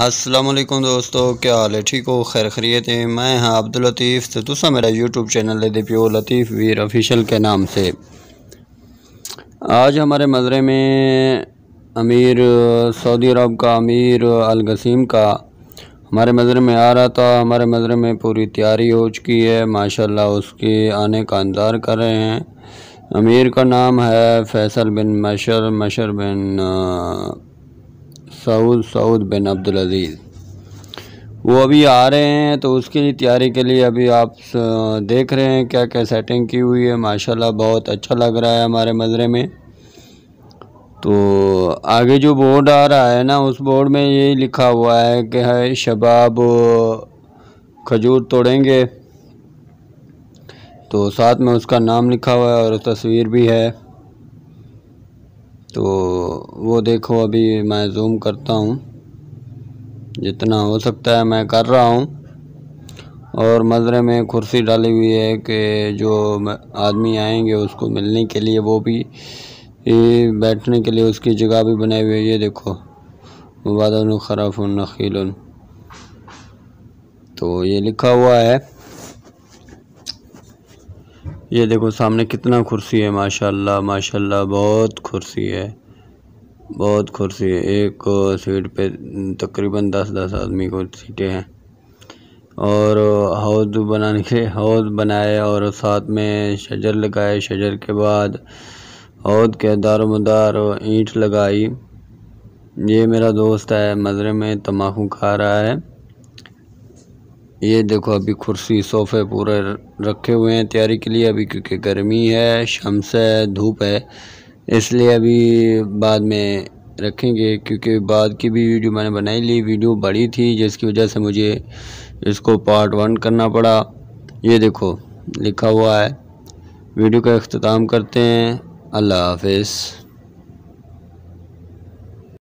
असलम दोस्तों क्या हाल है ठीक हो खैर खरीत है मैं हाँ अब्दुल लतीफ़ तो से दूसरा मेरा यूट्यूब चैनल है दीपियो लतीफ़ वीर ऑफिशियल के नाम से आज हमारे मजरे में अमीर सऊदी अरब का अमीर अलगसीम का हमारे मजरे में आ रहा था हमारे मजरे में पूरी तैयारी हो चुकी है माशाल्लाह उसके आने का इंतज़ार कर रहे हैं अमीर का नाम है फैसल बिन मशर मशर बिन सऊद सऊद बिन अब्दुल अजीज़ वो अभी आ रहे हैं तो उसके लिए तैयारी के लिए अभी आप देख रहे हैं क्या क्या सेटिंग की हुई है माशाल्लाह बहुत अच्छा लग रहा है हमारे मज़रे में तो आगे जो बोर्ड आ रहा है ना उस बोर्ड में ये लिखा हुआ है कि है शबाब खजूर तोड़ेंगे तो साथ में उसका नाम लिखा हुआ है और तस्वीर भी है तो वो देखो अभी मैं जूम करता हूँ जितना हो सकता है मैं कर रहा हूँ और मज़रे में कुर्सी डाली हुई है कि जो आदमी आएंगे उसको मिलने के लिए वो भी बैठने के लिए उसकी जगह भी बनाई हुई है ये देखो वादा खराफ नखील तो ये लिखा हुआ है ये देखो सामने कितना कुर्सी है माशाल्लाह माशाल्लाह बहुत कुर्सी है बहुत कुर्सी है एक सीट पे तकरीबन दस दस आदमी को सीटें हैं और हौद बनाने के हौद बनाए और साथ में शजर लगाए शजर के बाद हौद के दारमदार ईंट लगाई ये मेरा दोस्त है मज़रे में तम्बाकू खा रहा है ये देखो अभी कुर्सी सोफे पूरे रखे हुए हैं तैयारी के लिए अभी क्योंकि गर्मी है शम्स है धूप है इसलिए अभी बाद में रखेंगे क्योंकि बाद की भी वीडियो मैंने बनाई ली वीडियो बड़ी थी जिसकी वजह से मुझे इसको पार्ट वन करना पड़ा ये देखो लिखा हुआ है वीडियो का अख्ताम करते हैं अल्लाह हाफिज़